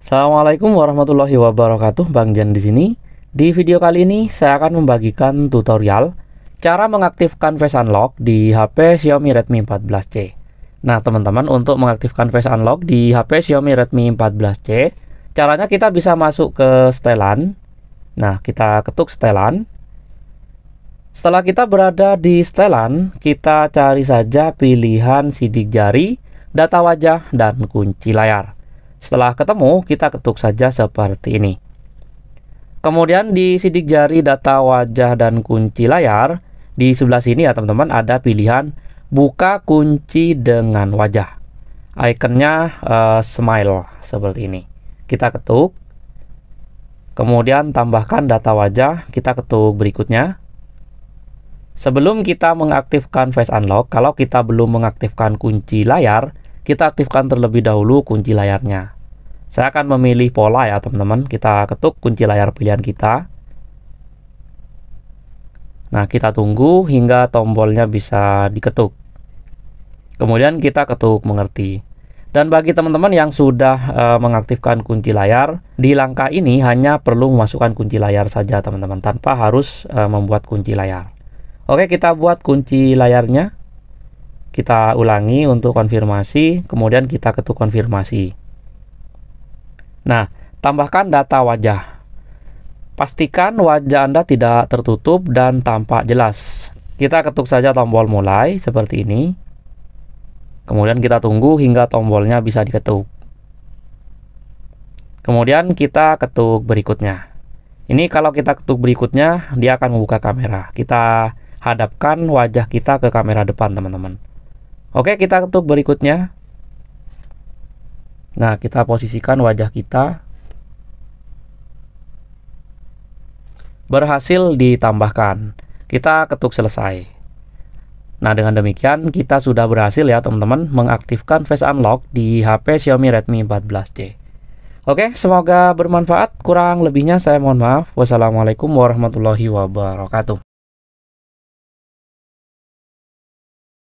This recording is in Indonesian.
Assalamualaikum warahmatullahi wabarakatuh, Bang Jan di sini. Di video kali ini saya akan membagikan tutorial cara mengaktifkan Face Unlock di HP Xiaomi Redmi 14C. Nah, teman-teman, untuk mengaktifkan Face Unlock di HP Xiaomi Redmi 14C, caranya kita bisa masuk ke setelan. Nah, kita ketuk setelan. Setelah kita berada di setelan, kita cari saja pilihan sidik jari, data wajah, dan kunci layar. Setelah ketemu, kita ketuk saja seperti ini. Kemudian di sidik jari data wajah dan kunci layar, di sebelah sini ya teman-teman ada pilihan buka kunci dengan wajah. Ikonnya uh, smile seperti ini. Kita ketuk. Kemudian tambahkan data wajah, kita ketuk berikutnya. Sebelum kita mengaktifkan face unlock, kalau kita belum mengaktifkan kunci layar, kita aktifkan terlebih dahulu kunci layarnya. Saya akan memilih pola ya teman-teman. Kita ketuk kunci layar pilihan kita. Nah, kita tunggu hingga tombolnya bisa diketuk. Kemudian kita ketuk mengerti. Dan bagi teman-teman yang sudah e, mengaktifkan kunci layar, di langkah ini hanya perlu memasukkan kunci layar saja teman-teman, tanpa harus e, membuat kunci layar. Oke, kita buat kunci layarnya kita ulangi untuk konfirmasi, kemudian kita ketuk konfirmasi. Nah, tambahkan data wajah. Pastikan wajah Anda tidak tertutup dan tampak jelas. Kita ketuk saja tombol mulai seperti ini. Kemudian kita tunggu hingga tombolnya bisa diketuk. Kemudian kita ketuk berikutnya. Ini kalau kita ketuk berikutnya, dia akan membuka kamera. Kita hadapkan wajah kita ke kamera depan, teman-teman. Oke, kita ketuk berikutnya. Nah, kita posisikan wajah kita. Berhasil ditambahkan. Kita ketuk selesai. Nah, dengan demikian kita sudah berhasil ya teman-teman mengaktifkan Face Unlock di HP Xiaomi Redmi 14C. Oke, semoga bermanfaat. Kurang lebihnya saya mohon maaf. Wassalamualaikum warahmatullahi wabarakatuh.